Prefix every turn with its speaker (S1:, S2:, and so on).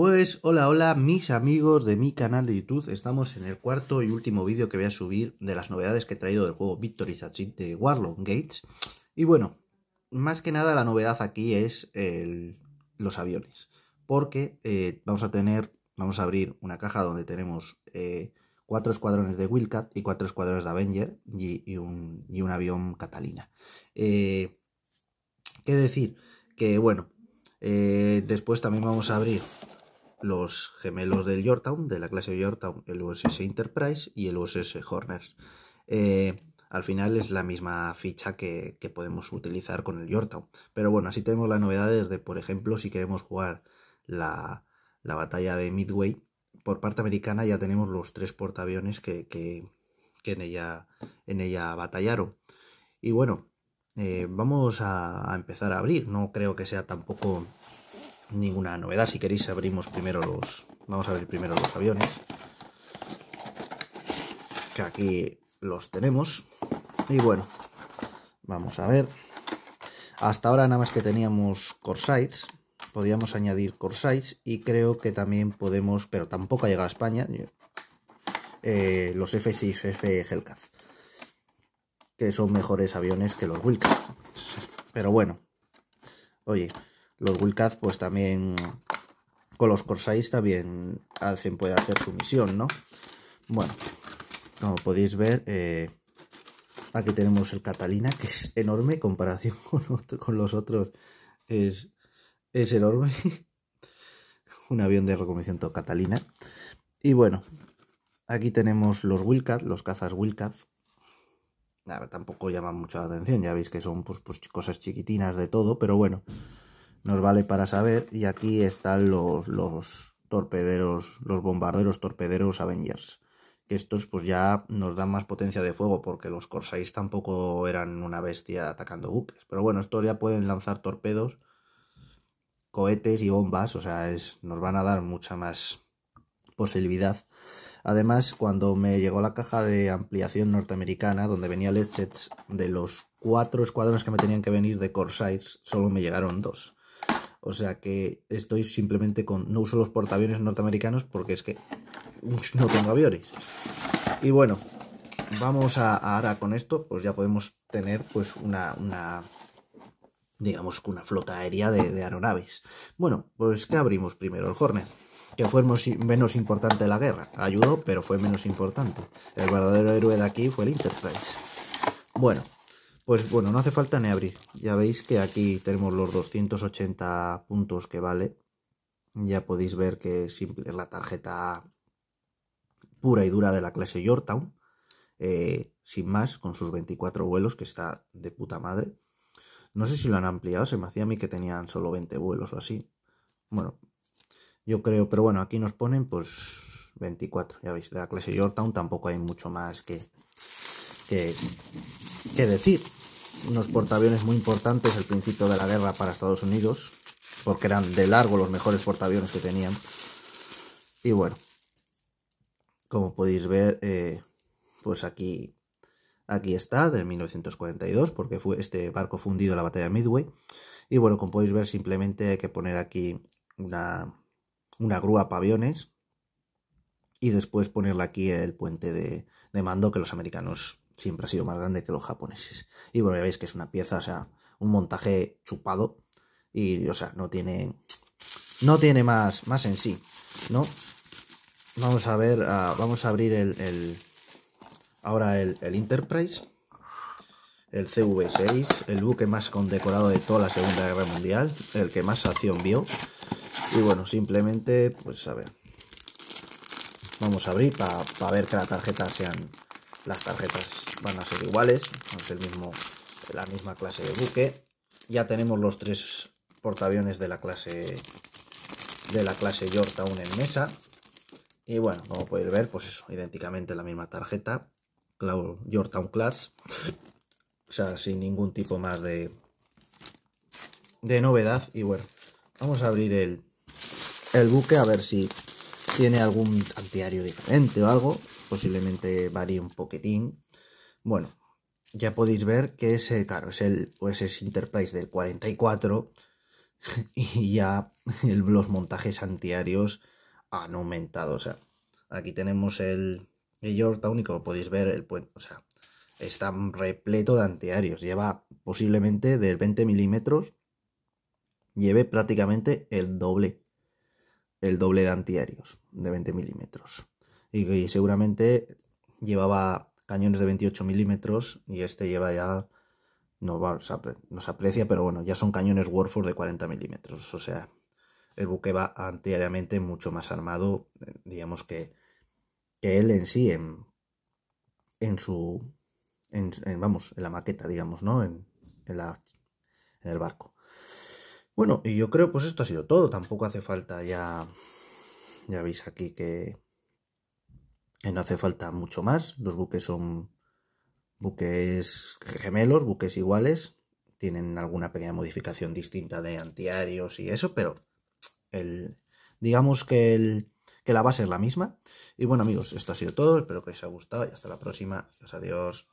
S1: Pues hola, hola mis amigos de mi canal de YouTube, estamos en el cuarto y último vídeo que voy a subir de las novedades que he traído del juego Victory Sachin de Warlock Gates. Y bueno, más que nada la novedad aquí es los aviones, porque eh, vamos a tener, vamos a abrir una caja donde tenemos eh, cuatro escuadrones de Wildcat y cuatro escuadrones de Avenger y, un, avión Catalina. Eh, ¿Qué decir? Que bueno, eh, después también vamos a abrir los gemelos del Yorktown, de la clase Yorktown, el USS Enterprise y el USS Horners. Eh, al final es la misma ficha que, podemos utilizar con el Yorktown. Pero bueno, así tenemos las novedades de, por ejemplo, si queremos jugar la, la batalla de Midway, por parte americana ya tenemos los tres portaaviones que, en, ella, en ella batallaron. Y bueno, eh, vamos a, a empezar a abrir. No creo que sea tampoco ninguna novedad. Si queréis abrimos primero los... Vamos a abrir primero los aviones. Que aquí los tenemos. Y bueno, vamos a ver. Hasta ahora nada más que teníamos Corsites. Podíamos añadir Corsites y creo que también podemos... Pero tampoco ha llegado a España. Eh, los F6F Hellcat. Que son mejores aviones que los Wilcat. Pero bueno. Oye, los Wildcats pues también con los Corsairs también Alcen puede hacer su misión, ¿no? Bueno, como podéis ver, eh, aquí tenemos el Catalina, que es enorme en comparación con, los otros, es, es enorme. Un avión de reconocimiento Catalina. Y bueno, aquí tenemos los Wildcat, los cazas Wildcat. Nada, tampoco llaman mucha atención, ya veis que son pues, pues cosas chiquitinas de todo, pero bueno, nos vale para saber. Y aquí están los, torpederos, los bombarderos torpederos Avengers. Que estos pues ya nos dan más potencia de fuego porque los Corsairs tampoco eran una bestia atacando buques. Pero bueno, estos ya pueden lanzar torpedos, cohetes y bombas. O sea, es, nos van a dar mucha más posibilidad. Además, cuando me llegó la caja de ampliación norteamericana, donde venía sets de los cuatro escuadrones que me tenían que venir de Corsairs, solo me llegaron dos. O sea que estoy simplemente con... No uso los portaaviones norteamericanos porque es que no tengo aviones. Y bueno, vamos a, ahora con esto, pues ya podemos tener pues una, una digamos, una flota aérea de, aeronaves. Bueno, pues que abrimos primero? El Hornet, que fue menos importante la guerra. Ayudó, pero fue menos importante. El verdadero héroe de aquí fue el Enterprise. Bueno, pues bueno, no hace falta ni abrir. Ya veis que aquí tenemos los 280 puntos que vale. Ya podéis ver que es la tarjeta pura y dura de la clase Yorktown. Eh, sin más, con sus 24 vuelos, que está de puta madre. No sé si lo han ampliado, se me hacía a mí que tenían solo 20 vuelos o así. Bueno, yo creo, pero bueno, aquí nos ponen pues 24, ya veis, de la clase Yorktown tampoco hay mucho más que, que, decir. Unos portaaviones muy importantes al principio de la guerra para Estados Unidos, porque eran de largo los mejores portaaviones que tenían. Y bueno, como podéis ver, eh, pues aquí, aquí está, de 1942, porque fue este barco fundido en la batalla de Midway. Y bueno, como podéis ver, simplemente hay que poner aquí una, una grúa para aviones y después ponerle aquí el puente de mando que los americanos siempre ha sido más grande que los japoneses. Y bueno, ya veis que es una pieza, o sea, un montaje chupado y, o sea, no tiene, no tiene más, más en sí, ¿no? Vamos a ver, ah, vamos a abrir el, ahora el, Enterprise, el CV6, el buque más condecorado de toda la Segunda Guerra Mundial, el que más acción vio. Y bueno, simplemente, pues a ver, vamos a abrir para ver que las tarjetas sean las tarjetas van a ser iguales, es el mismo, la misma clase de buque. Ya tenemos los tres portaaviones de la clase de la clase Yorktown en mesa. Y bueno, como podéis ver, pues eso, idénticamente la misma tarjeta, Yorktown Class. O sea, sin ningún tipo más de, de novedad. Y bueno, vamos a abrir el, el buque a ver si tiene algún antiario diferente o algo. Posiblemente varíe un poquitín. Bueno, ya podéis ver que ese, claro, es el pues es Enterprise del 44 y ya los montajes antiarios han aumentado. O sea, aquí tenemos el, el Yorktown y como podéis ver, el puente, o sea, está repleto de antiarios. Lleva posiblemente del 20 milímetros, lleve prácticamente el doble, el doble de antiarios de 20 milímetros. y seguramente llevaba cañones de 28 milímetros y este lleva ya, no, no se aprecia, pero bueno, ya son cañones Warford de 40 milímetros, o sea, el buque va anteriormente mucho más armado, eh, digamos que, él en sí, en, en su, vamos, en la maqueta, digamos, ¿no? En, la, en el barco. Bueno, y yo creo pues esto ha sido todo, tampoco hace falta ya, ya veis aquí que eh, no hace falta mucho más. Los buques son buques gemelos, buques iguales. Tienen alguna pequeña modificación distinta de antiarios y eso, pero el, digamos que, que la base es la misma. Y bueno amigos, esto ha sido todo. Espero que os haya gustado y hasta la próxima. Adiós.